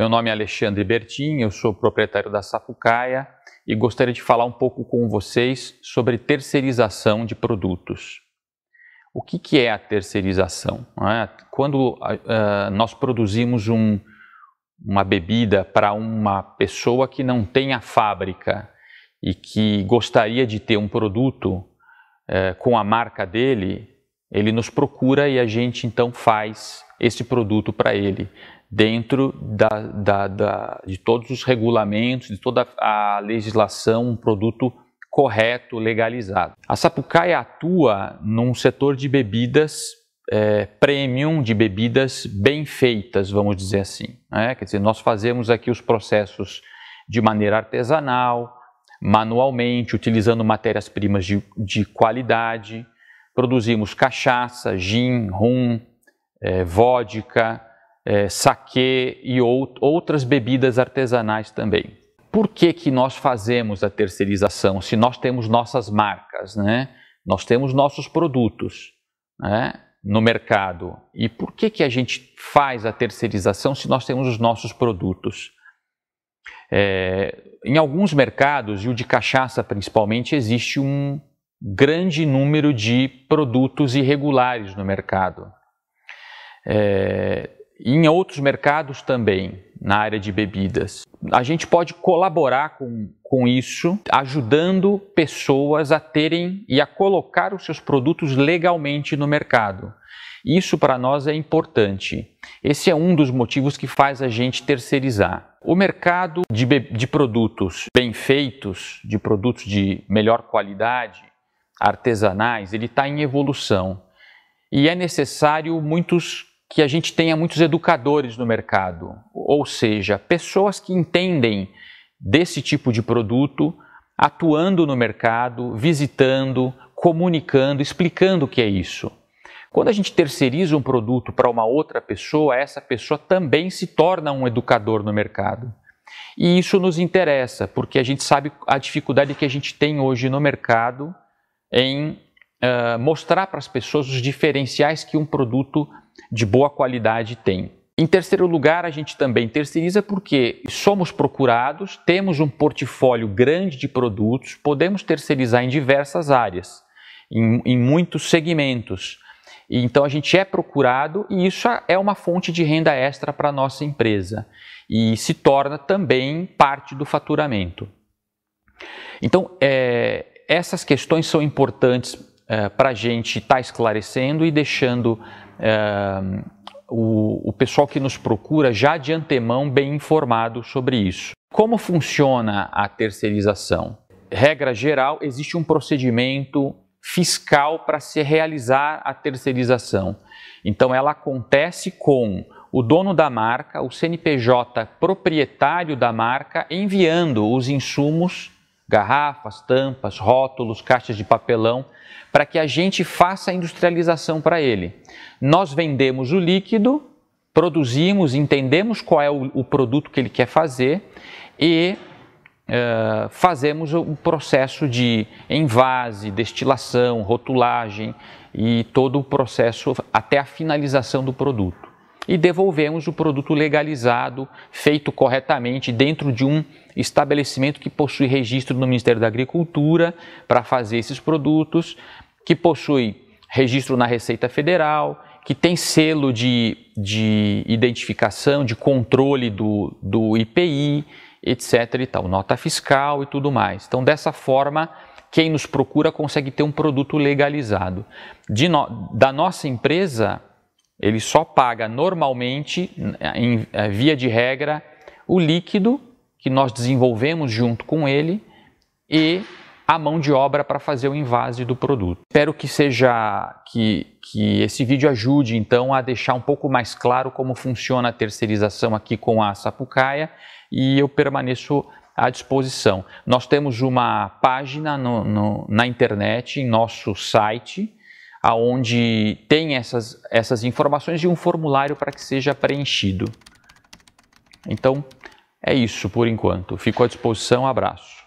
Meu nome é Alexandre Bertin, eu sou proprietário da Sapucaia e gostaria de falar um pouco com vocês sobre terceirização de produtos. O que, que é a terceirização? É? Quando uh, nós produzimos um, uma bebida para uma pessoa que não tem a fábrica e que gostaria de ter um produto eh, com a marca dele, ele nos procura e a gente então faz esse produto para ele dentro da, da, da, de todos os regulamentos, de toda a legislação, um produto correto, legalizado. A Sapucaia atua num setor de bebidas é, premium, de bebidas bem feitas, vamos dizer assim. Né? Quer dizer, nós fazemos aqui os processos de maneira artesanal, manualmente, utilizando matérias-primas de, de, qualidade. Produzimos cachaça, gin, rum, é, vodka, é, saquê e out outras bebidas artesanais também. Por que, que nós fazemos a terceirização se nós temos nossas marcas, né? Nós temos nossos produtos né? no mercado. E por que, que a gente faz a terceirização se nós temos os nossos produtos? É, em alguns mercados, e o de cachaça principalmente, existe um grande número de produtos irregulares no mercado. É, e em outros mercados também, na área de bebidas. A gente pode colaborar com, com isso, ajudando pessoas a terem e a colocar os seus produtos legalmente no mercado. Isso para nós é importante. Esse é um dos motivos que faz a gente terceirizar. O mercado de, de produtos bem feitos, de produtos de melhor qualidade, artesanais, ele está em evolução. E é necessário muitos que a gente tenha muitos educadores no mercado, ou seja, pessoas que entendem desse tipo de produto, atuando no mercado, visitando, comunicando, explicando o que é isso. Quando a gente terceiriza um produto para uma outra pessoa, essa pessoa também se torna um educador no mercado. E isso nos interessa, porque a gente sabe a dificuldade que a gente tem hoje no mercado em uh, mostrar para as pessoas os diferenciais que um produto de boa qualidade tem. Em terceiro lugar, a gente também terceiriza porque somos procurados, temos um portfólio grande de produtos, podemos terceirizar em diversas áreas, em, em muitos segmentos. Então a gente é procurado e isso é uma fonte de renda extra para a nossa empresa e se torna também parte do faturamento. Então é, essas questões são importantes é, para a gente estar tá esclarecendo e deixando o, o pessoal que nos procura já de antemão bem informado sobre isso. Como funciona a terceirização? Regra geral, existe um procedimento fiscal para se realizar a terceirização. Então, ela acontece com o dono da marca, o CNPJ proprietário da marca, enviando os insumos garrafas, tampas, rótulos, caixas de papelão, para que a gente faça a industrialização para ele. Nós vendemos o líquido, produzimos, entendemos qual é o, o produto que ele quer fazer e uh, fazemos o um processo de envase, destilação, rotulagem e todo o processo até a finalização do produto e devolvemos o produto legalizado, feito corretamente dentro de um estabelecimento que possui registro no Ministério da Agricultura para fazer esses produtos, que possui registro na Receita Federal, que tem selo de, de identificação, de controle do, do IPI, etc. e tal, nota fiscal e tudo mais. Então, dessa forma, quem nos procura consegue ter um produto legalizado. No, da nossa empresa, ele só paga normalmente, em, eh, via de regra, o líquido que nós desenvolvemos junto com ele e a mão de obra para fazer o invase do produto. Espero que seja que, que esse vídeo ajude então a deixar um pouco mais claro como funciona a terceirização aqui com a Sapucaia e eu permaneço à disposição. Nós temos uma página no, no, na internet, em nosso site, aonde tem essas, essas informações de um formulário para que seja preenchido. Então, é isso por enquanto. Fico à disposição, abraço.